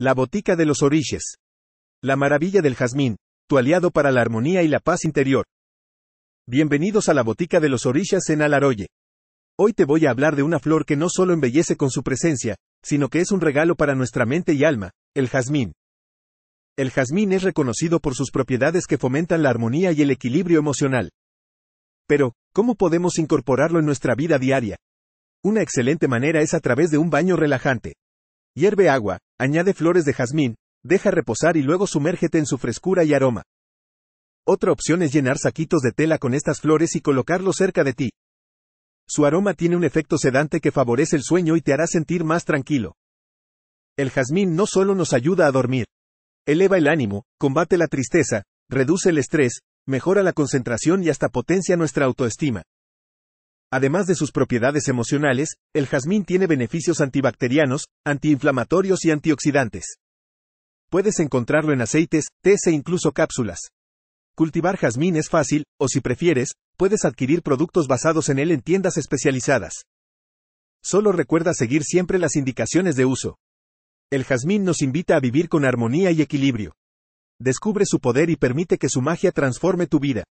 La botica de los oriches. La maravilla del jazmín, tu aliado para la armonía y la paz interior. Bienvenidos a la botica de los orillas en Alaroye. Hoy te voy a hablar de una flor que no solo embellece con su presencia, sino que es un regalo para nuestra mente y alma, el jazmín. El jazmín es reconocido por sus propiedades que fomentan la armonía y el equilibrio emocional. Pero, ¿cómo podemos incorporarlo en nuestra vida diaria? Una excelente manera es a través de un baño relajante. Hierve agua, Añade flores de jazmín, deja reposar y luego sumérgete en su frescura y aroma. Otra opción es llenar saquitos de tela con estas flores y colocarlos cerca de ti. Su aroma tiene un efecto sedante que favorece el sueño y te hará sentir más tranquilo. El jazmín no solo nos ayuda a dormir, eleva el ánimo, combate la tristeza, reduce el estrés, mejora la concentración y hasta potencia nuestra autoestima. Además de sus propiedades emocionales, el jazmín tiene beneficios antibacterianos, antiinflamatorios y antioxidantes. Puedes encontrarlo en aceites, té e incluso cápsulas. Cultivar jazmín es fácil, o si prefieres, puedes adquirir productos basados en él en tiendas especializadas. Solo recuerda seguir siempre las indicaciones de uso. El jazmín nos invita a vivir con armonía y equilibrio. Descubre su poder y permite que su magia transforme tu vida.